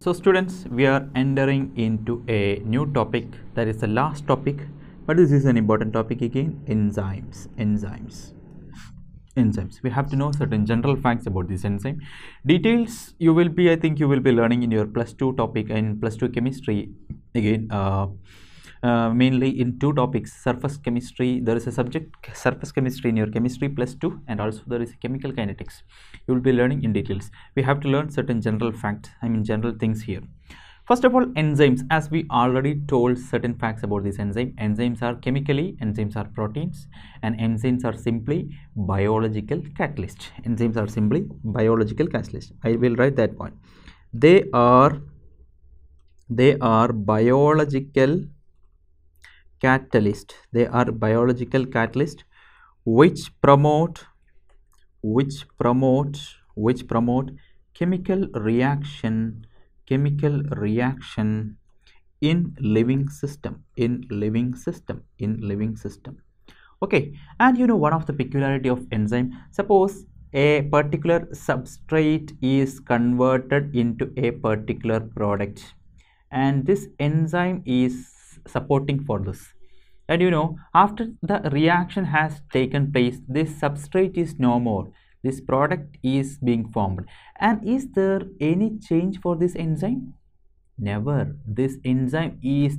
So students, we are entering into a new topic that is the last topic but this is an important topic again enzymes enzymes enzymes we have to know certain general facts about this enzyme details you will be I think you will be learning in your plus 2 topic and plus 2 chemistry again uh, uh, mainly in two topics surface chemistry there is a subject surface chemistry in your chemistry plus 2 and also there is chemical kinetics you will be learning in details we have to learn certain general facts i mean general things here First of all, enzymes, as we already told certain facts about this enzyme, enzymes are chemically, enzymes are proteins and enzymes are simply biological catalyst. Enzymes are simply biological catalyst. I will write that point. They are, they are biological catalyst they are biological catalyst which promote which promote which promote chemical reaction chemical reaction in living system in living system in living system okay and you know one of the peculiarity of enzyme suppose a particular substrate is converted into a particular product and this enzyme is supporting for this and you know after the reaction has taken place this substrate is no more this product is being formed and is there any change for this enzyme never this enzyme is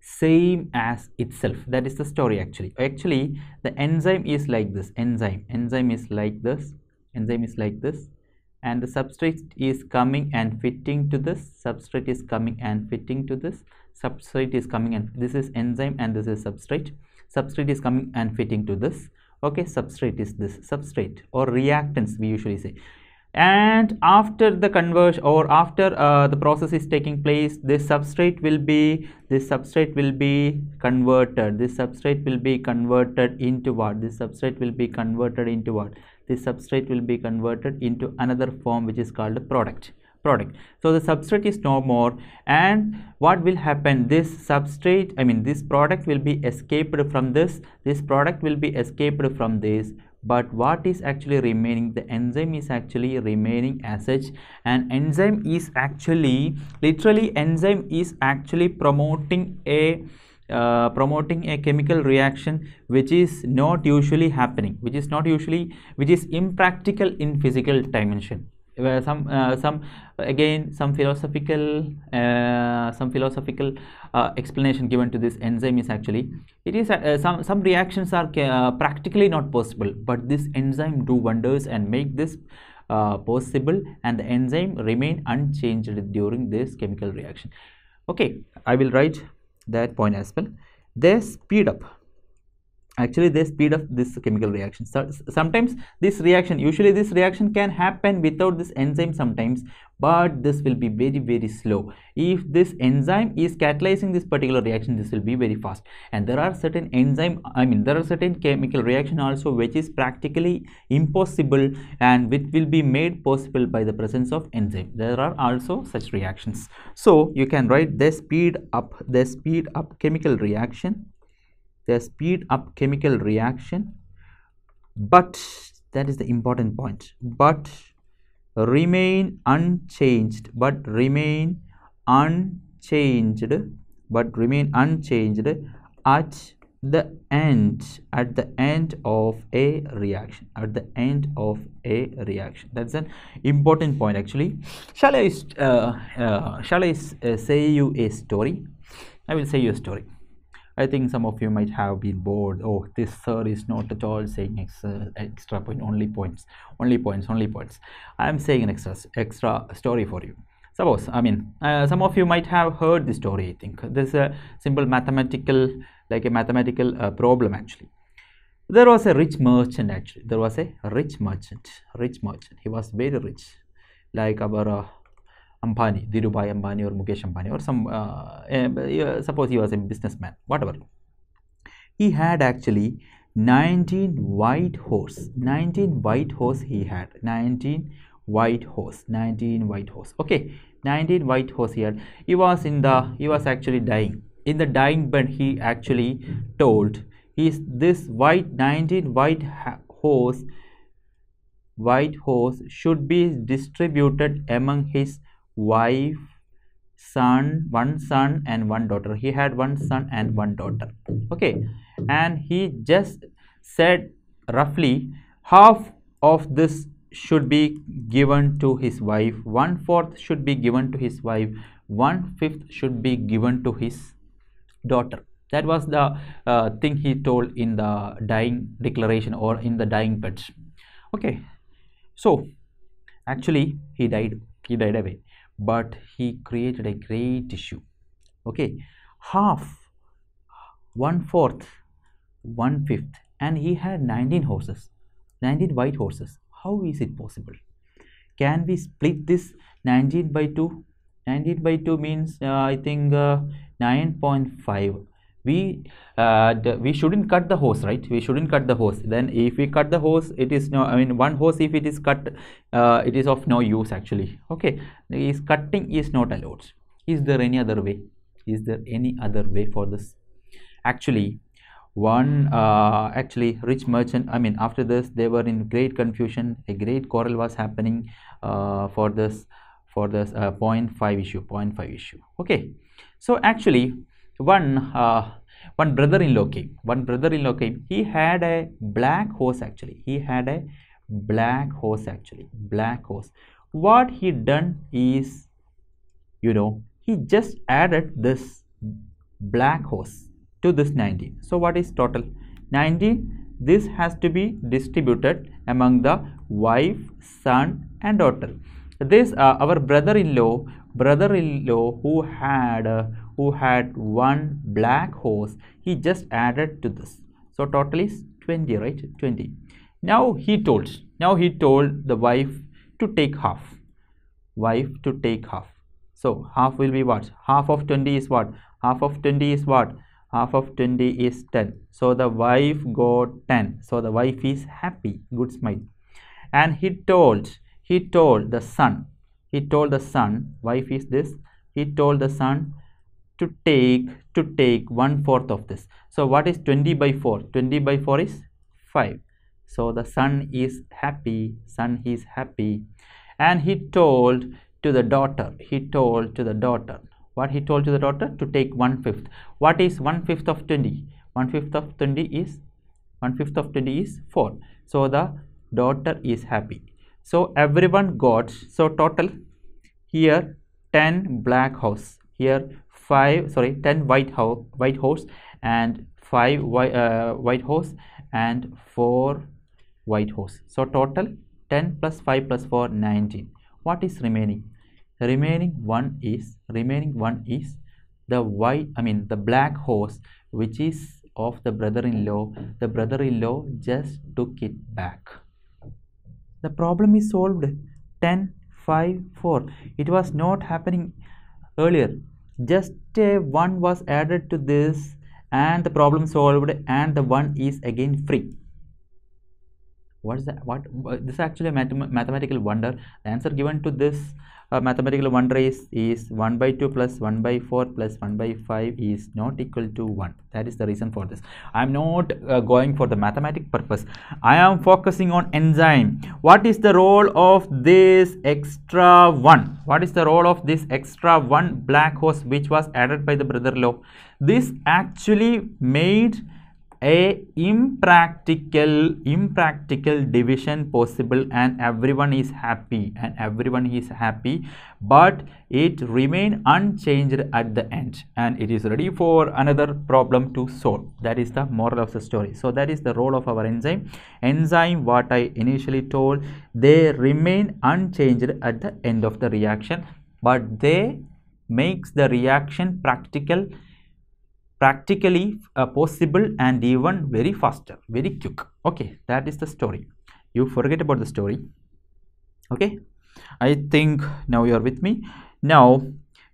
same as itself that is the story actually actually the enzyme is like this enzyme enzyme is like this enzyme is like this and the substrate is coming and fitting to this substrate is coming and fitting to this substrate is coming and this is enzyme and this is substrate substrate is coming and fitting to this okay substrate is this substrate or reactants we usually say and after the conversion or after uh, the process is taking place this substrate will be this substrate will be converted this substrate will be converted into what this substrate will be converted into what the substrate will be converted into another form which is called product product so the substrate is no more and what will happen this substrate i mean this product will be escaped from this this product will be escaped from this but what is actually remaining the enzyme is actually remaining as such and enzyme is actually literally enzyme is actually promoting a uh, promoting a chemical reaction which is not usually happening which is not usually which is impractical in physical dimension where some uh, some again some philosophical uh, some philosophical uh, explanation given to this enzyme is actually it is uh, some some reactions are practically not possible but this enzyme do wonders and make this possible and the enzyme remain unchanged during this chemical reaction okay i will write that point as well they speed up actually the speed of this chemical reaction so sometimes this reaction usually this reaction can happen without this enzyme sometimes but this will be very very slow if this enzyme is catalyzing this particular reaction this will be very fast and there are certain enzyme i mean there are certain chemical reaction also which is practically impossible and which will be made possible by the presence of enzyme there are also such reactions so you can write the speed up the speed up chemical reaction they speed up chemical reaction but that is the important point but remain unchanged but remain unchanged but remain unchanged at the end at the end of a reaction at the end of a reaction that's an important point actually shall i uh, uh, shall i uh, say you a story i will say you a story I think some of you might have been bored. Oh, this sir is not at all saying extra, extra point, only points, only points, only points. I am saying an extra, extra story for you. Suppose, I mean, uh, some of you might have heard this story, I think. This is a simple mathematical, like a mathematical uh, problem actually. There was a rich merchant actually. There was a rich merchant, rich merchant. He was very rich, like our uh, Ambani, Dhirubhai Ambani or Mukesh Ambani or some, uh, eh, eh, suppose he was a businessman, whatever. He had actually 19 white horse, 19 white horse he had, 19 white horse, 19 white horse, okay. 19 white horse here he was in the he was actually dying in the dying bed he actually told is this white 19 white horse white horse should be distributed among his wife son one son and one daughter he had one son and one daughter okay and he just said roughly half of this should be given to his wife one fourth should be given to his wife one fifth should be given to his daughter that was the uh, thing he told in the dying declaration or in the dying pitch okay so actually he died he died away but he created a great issue okay half one fourth one fifth and he had 19 horses 19 white horses how is it possible can we split this 19 by 2 19 by 2 means uh, i think uh, 9.5 we uh, we shouldn't cut the hose right we shouldn't cut the hose then if we cut the hose it is no i mean one hose if it is cut uh, it is of no use actually okay is cutting is not allowed is there any other way is there any other way for this actually one uh, actually rich merchant i mean after this they were in great confusion a great quarrel was happening uh, for this for this uh, 0.5 issue 0.5 issue okay so actually one uh, one brother-in-law came one brother-in-law came he had a black horse actually he had a black horse actually black horse what he done is you know he just added this black horse to this 19 so what is total 19 this has to be distributed among the wife son and daughter this uh, our brother-in-law brother-in-law who had uh, who had one black horse he just added to this so total is 20 right 20 now he told now he told the wife to take half wife to take half so half will be what half of 20 is what half of 20 is what half of 20 is 10 so the wife got 10 so the wife is happy good smile and he told he told the son he told the son wife is this he told the son to take to take one fourth of this so what is 20 by 4 20 by 4 is 5 so the son is happy son is happy and he told to the daughter he told to the daughter what he told to the daughter to take one fifth what is one fifth of 20 one fifth of 20 is one fifth of 20 is 4 so the daughter is happy so everyone got so total here 10 black house here five sorry ten white horse white horse and five white, uh, white horse and four white horse so total 10 plus 5 plus 4 19 what is remaining remaining one is remaining one is the white i mean the black horse which is of the brother-in-law the brother-in-law just took it back the problem is solved 10 5 4 it was not happening earlier just a uh, one was added to this and the problem solved and the one is again free what is that what this is actually a mathematical wonder the answer given to this uh, mathematical wonder is is 1 by 2 plus 1 by 4 plus 1 by 5 is not equal to 1 that is the reason for this i am not uh, going for the mathematic purpose i am focusing on enzyme what is the role of this extra one what is the role of this extra one black horse which was added by the brother law this actually made a impractical impractical division possible and everyone is happy and everyone is happy but it remain unchanged at the end and it is ready for another problem to solve that is the moral of the story so that is the role of our enzyme enzyme what i initially told they remain unchanged at the end of the reaction but they makes the reaction practical practically uh, possible and even very faster very quick okay that is the story you forget about the story okay i think now you are with me now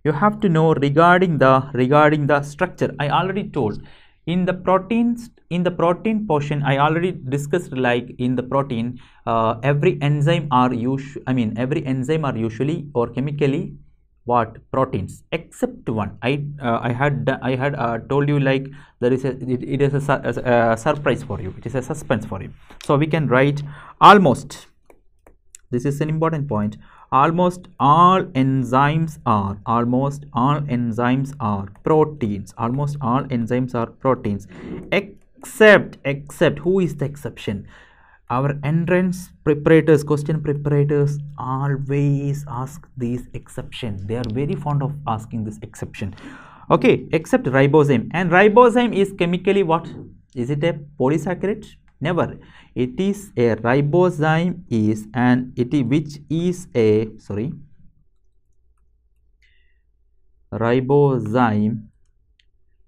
you have to know regarding the regarding the structure i already told in the proteins in the protein portion i already discussed like in the protein uh, every enzyme are usually i mean every enzyme are usually or chemically what proteins except one i uh, i had i had uh, told you like there is a it, it is a, a, surprise for you it is a suspense for you so we can write almost this is an important point almost all enzymes are almost all enzymes are proteins almost all enzymes are proteins except except who is the exception our entrance preparators question preparators always ask these exception they are very fond of asking this exception okay except ribosome and ribosome is chemically what is it a polysaccharide never it is a ribosome is and it is, which is a sorry ribosome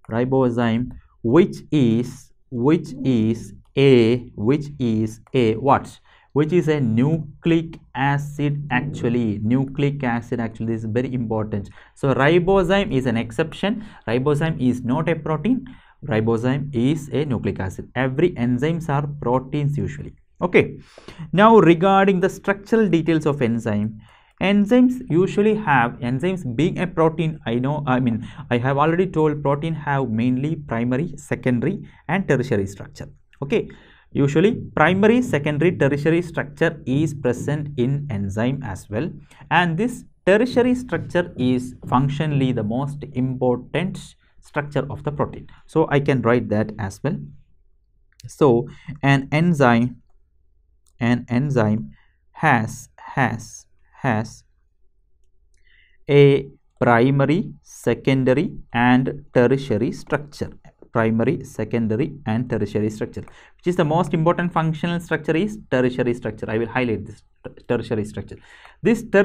ribosome which is which is a which is a what? Which is a nucleic acid actually. Nucleic acid actually is very important. So ribozyme is an exception. Ribozyme is not a protein. Ribozyme is a nucleic acid. Every enzymes are proteins usually. Okay. Now regarding the structural details of enzyme, enzymes usually have enzymes being a protein i know i mean i have already told protein have mainly primary secondary and tertiary structure okay usually primary secondary tertiary structure is present in enzyme as well and this tertiary structure is functionally the most important structure of the protein so i can write that as well so an enzyme an enzyme has has has a primary secondary and tertiary structure primary, secondary and tertiary structure. Which is the most important functional structure is tertiary structure. I will highlight this tertiary structure. This ter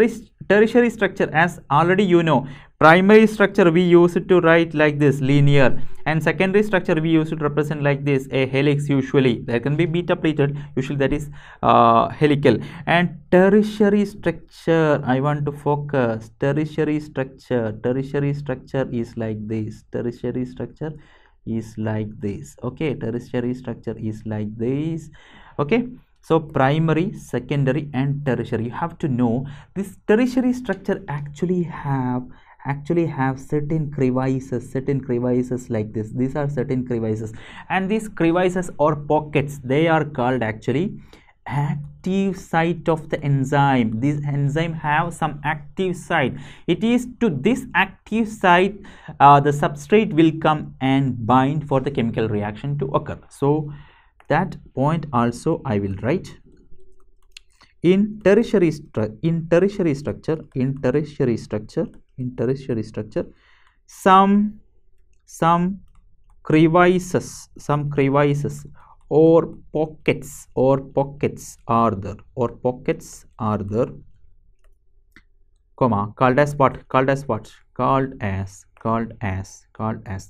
tertiary structure as already you know, primary structure we use to write like this linear and secondary structure we use to represent like this a helix usually there can be beta pleated usually that is uh, helical and tertiary structure I want to focus tertiary structure tertiary structure is like this tertiary structure is like this okay tertiary structure is like this okay so primary secondary and tertiary you have to know this tertiary structure actually have actually have certain crevices certain crevices like this these are certain crevices and these crevices or pockets they are called actually active site of the enzyme this enzyme have some active site it is to this active site uh, the substrate will come and bind for the chemical reaction to occur so that point also i will write in tertiary in tertiary structure in tertiary structure in tertiary structure some some crevices some crevices or pockets or pockets are there or pockets are there comma called as what called as what called as called as called as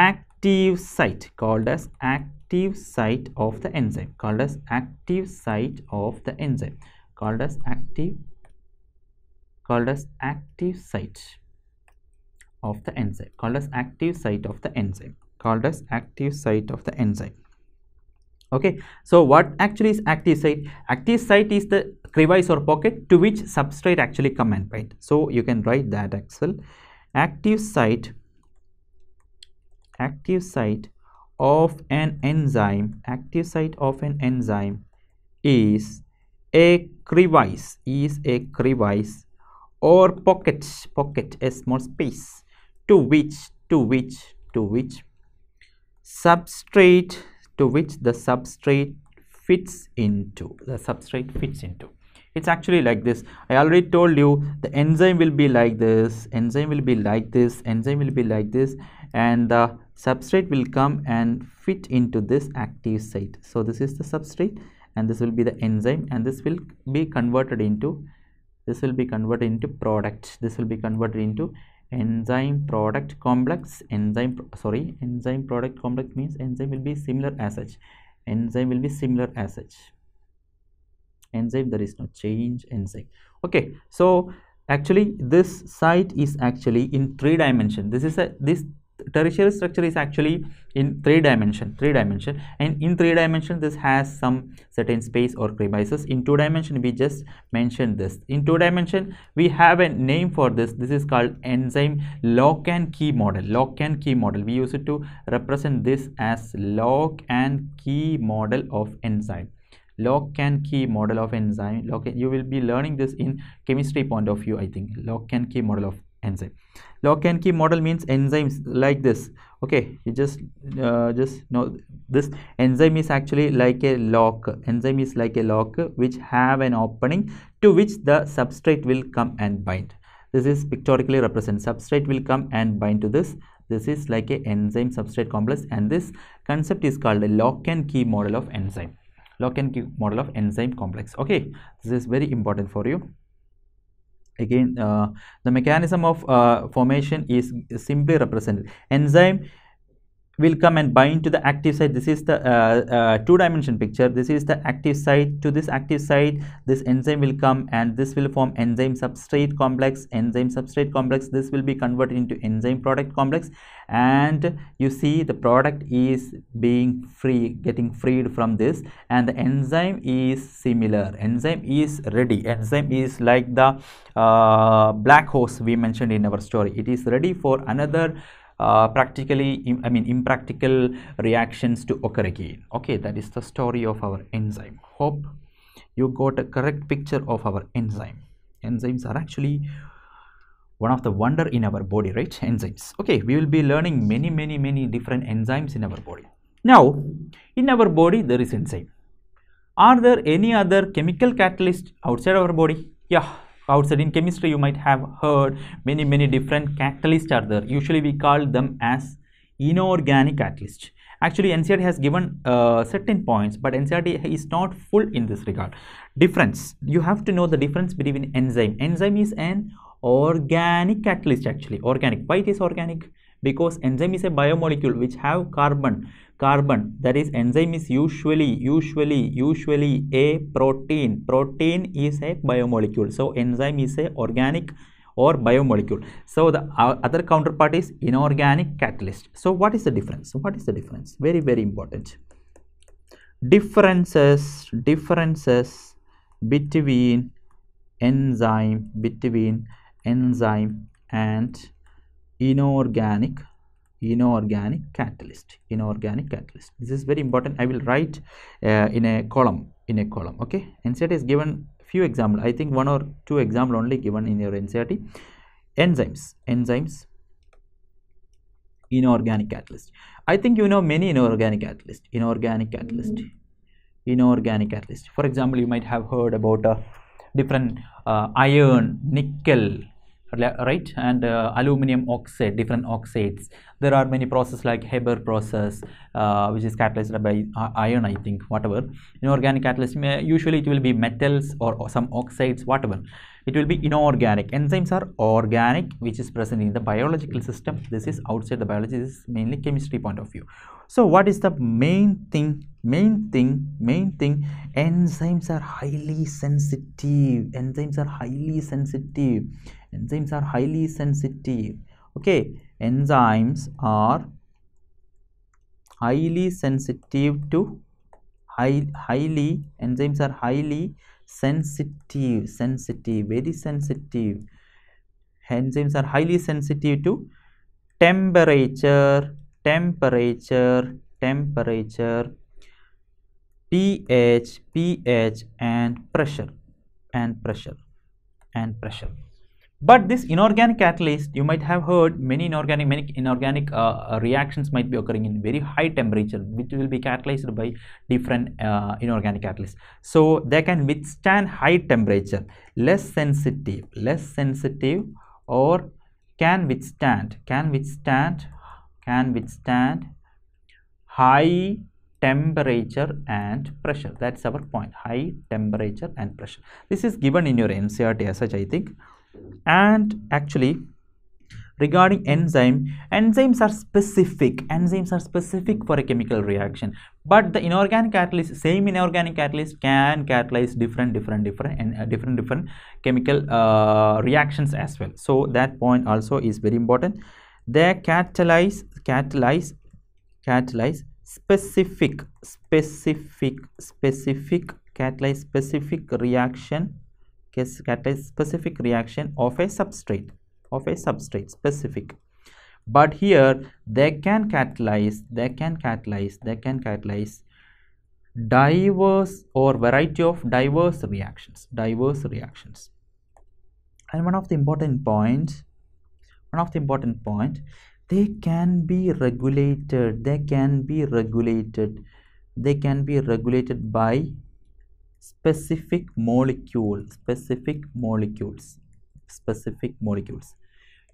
active site called as active site of the enzyme called as active site of the enzyme called as active called as active site of the enzyme called as active site of the enzyme called as active site of the enzyme okay so what actually is active site active site is the crevice or pocket to which substrate actually come and bind so you can write that axel active site active site of an enzyme active site of an enzyme is a crevice is a crevice or pocket pocket a small space to which to which to which substrate to which the substrate fits into the substrate fits into it's actually like this i already told you the enzyme will be like this enzyme will be like this enzyme will be like this and the substrate will come and fit into this active site so this is the substrate and this will be the enzyme and this will be converted into this will be converted into product this will be converted into enzyme product complex enzyme sorry enzyme product complex means enzyme will be similar as such enzyme will be similar as such enzyme there is no change enzyme okay so actually this site is actually in three dimension this is a this tertiary structure is actually in three dimension three dimension and in three dimension this has some certain space or crevices in two dimension we just mentioned this in two dimension we have a name for this this is called enzyme lock and key model lock and key model we use it to represent this as lock and key model of enzyme lock and key model of enzyme lock you will be learning this in chemistry point of view i think lock and key model of enzyme lock and key model means enzymes like this okay you just uh, just know this enzyme is actually like a lock enzyme is like a lock which have an opening to which the substrate will come and bind this is pictorically represented substrate will come and bind to this this is like a enzyme substrate complex and this concept is called a lock and key model of enzyme lock and key model of enzyme complex okay this is very important for you again uh, the mechanism of uh, formation is simply represented enzyme will come and bind to the active site this is the uh, uh, two dimension picture this is the active site to this active site this enzyme will come and this will form enzyme substrate complex enzyme substrate complex this will be converted into enzyme product complex and you see the product is being free getting freed from this and the enzyme is similar enzyme is ready enzyme is like the uh, black horse we mentioned in our story it is ready for another uh, practically I mean impractical reactions to occur again okay that is the story of our enzyme hope you got a correct picture of our enzyme enzymes are actually one of the wonder in our body right enzymes okay we will be learning many many many different enzymes in our body now in our body there is enzyme are there any other chemical catalyst outside our body yeah outside in chemistry you might have heard many many different catalysts are there usually we call them as inorganic catalyst actually ncrt has given uh, certain points but ncrt is not full in this regard difference you have to know the difference between enzyme enzyme is an organic catalyst actually organic why it is organic because enzyme is a biomolecule which have carbon carbon that is enzyme is usually usually usually a protein protein is a biomolecule so enzyme is a organic or biomolecule so the uh, other counterpart is inorganic catalyst so what is the difference what is the difference very very important differences differences between enzyme between enzyme and inorganic inorganic catalyst inorganic catalyst this is very important i will write uh, in a column in a column okay ncrt is given few example i think one or two example only given in your ncrt enzymes enzymes inorganic catalyst i think you know many inorganic catalyst inorganic catalyst inorganic catalyst for example you might have heard about a uh, different uh, iron nickel right and uh, aluminum oxide different oxides there are many processes like Haber process uh, which is catalyzed by iron I think whatever inorganic catalyst usually it will be metals or, or some oxides whatever it will be inorganic enzymes are organic which is present in the biological system this is outside the biology this is mainly chemistry point of view so what is the main thing main thing main thing enzymes are highly sensitive enzymes are highly sensitive enzymes are highly sensitive okay enzymes are highly sensitive to high, highly enzymes are highly sensitive sensitive very sensitive enzymes are highly sensitive to temperature temperature temperature ph ph and pressure and pressure and pressure but this inorganic catalyst, you might have heard many inorganic, many inorganic uh, uh, reactions might be occurring in very high temperature, which will be catalyzed by different uh, inorganic catalysts. So they can withstand high temperature, less sensitive, less sensitive, or can withstand, can withstand, can withstand high temperature and pressure. That's our point. High temperature and pressure. This is given in your NCRT as such, I think and actually regarding enzyme enzymes are specific enzymes are specific for a chemical reaction but the inorganic catalyst same inorganic catalyst can catalyze different different different and uh, different different chemical uh, reactions as well so that point also is very important they catalyze catalyze catalyze specific specific specific catalyze specific reaction specific reaction of a substrate of a substrate specific but here they can catalyze they can catalyze they can catalyze diverse or variety of diverse reactions diverse reactions and one of the important points one of the important point they can be regulated they can be regulated they can be regulated by specific molecule specific molecules specific molecules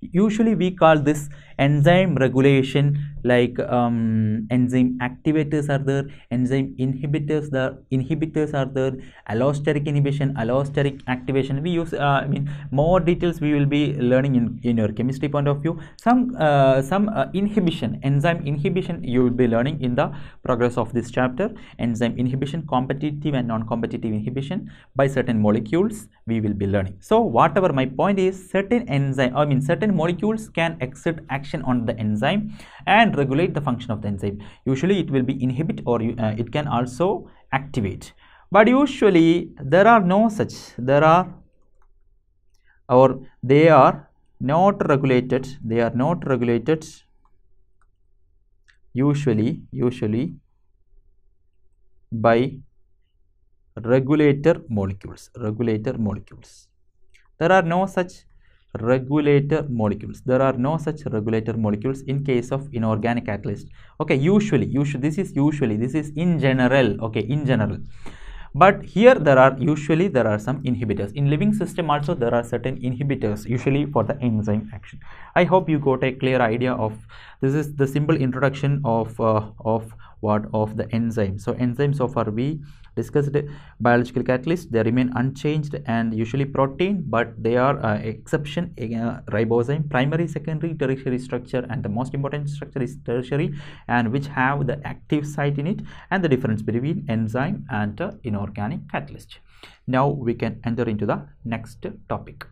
usually we call this enzyme regulation like um, enzyme activators are there enzyme inhibitors the inhibitors are there allosteric inhibition allosteric activation we use uh, i mean more details we will be learning in, in your chemistry point of view some uh, some uh, inhibition enzyme inhibition you will be learning in the progress of this chapter enzyme inhibition competitive and non-competitive inhibition by certain molecules we will be learning so whatever my point is certain enzyme i mean certain molecules can exert action on the enzyme and regulate the function of the enzyme usually it will be inhibit or uh, it can also activate but usually there are no such there are or they are not regulated they are not regulated usually usually by regulator molecules regulator molecules there are no such regulator molecules there are no such regulator molecules in case of inorganic catalyst okay usually usually this is usually this is in general okay in general but here there are usually there are some inhibitors in living system also there are certain inhibitors usually for the enzyme action i hope you got a clear idea of this is the simple introduction of uh, of what of the enzyme so enzyme so far we discussed biological catalysts they remain unchanged and usually protein but they are uh, exception uh, ribozyme primary secondary tertiary structure and the most important structure is tertiary and which have the active site in it and the difference between enzyme and uh, inorganic catalyst now we can enter into the next topic